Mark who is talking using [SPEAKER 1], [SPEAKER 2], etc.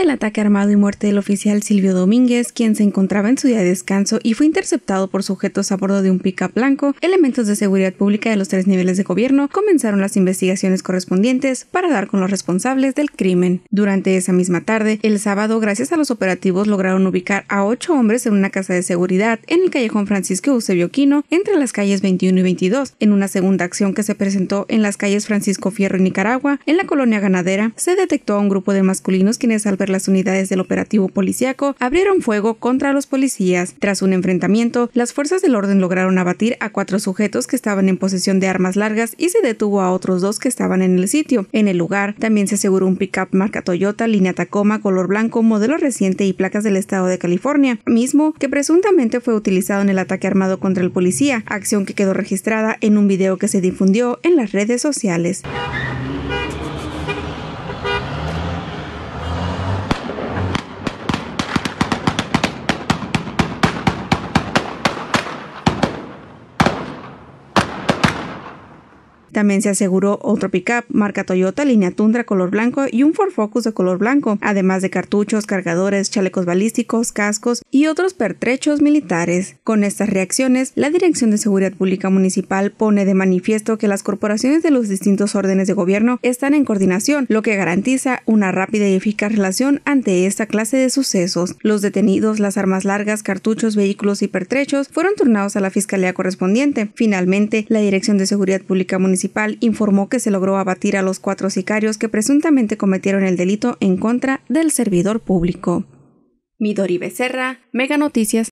[SPEAKER 1] el ataque armado y muerte del oficial Silvio Domínguez, quien se encontraba en su día de descanso y fue interceptado por sujetos a bordo de un pick blanco, elementos de seguridad pública de los tres niveles de gobierno comenzaron las investigaciones correspondientes para dar con los responsables del crimen. Durante esa misma tarde, el sábado, gracias a los operativos, lograron ubicar a ocho hombres en una casa de seguridad en el callejón Francisco Eusebio Quino, entre las calles 21 y 22. En una segunda acción que se presentó en las calles Francisco Fierro y Nicaragua, en la colonia ganadera, se detectó a un grupo de masculinos quienes al las unidades del operativo policiaco abrieron fuego contra los policías. Tras un enfrentamiento, las fuerzas del orden lograron abatir a cuatro sujetos que estaban en posesión de armas largas y se detuvo a otros dos que estaban en el sitio. En el lugar también se aseguró un pickup marca Toyota, línea Tacoma, color blanco, modelo reciente y placas del estado de California, mismo que presuntamente fue utilizado en el ataque armado contra el policía, acción que quedó registrada en un video que se difundió en las redes sociales. También se aseguró otro pickup marca Toyota línea Tundra color blanco y un Ford Focus de color blanco, además de cartuchos, cargadores, chalecos balísticos, cascos y otros pertrechos militares. Con estas reacciones, la Dirección de Seguridad Pública Municipal pone de manifiesto que las corporaciones de los distintos órdenes de gobierno están en coordinación, lo que garantiza una rápida y eficaz relación ante esta clase de sucesos. Los detenidos, las armas largas, cartuchos, vehículos y pertrechos fueron turnados a la fiscalía correspondiente. Finalmente, la Dirección de Seguridad Pública Municipal informó que se logró abatir a los cuatro sicarios que presuntamente cometieron el delito en contra del servidor público. Midori Becerra, Mega Noticias,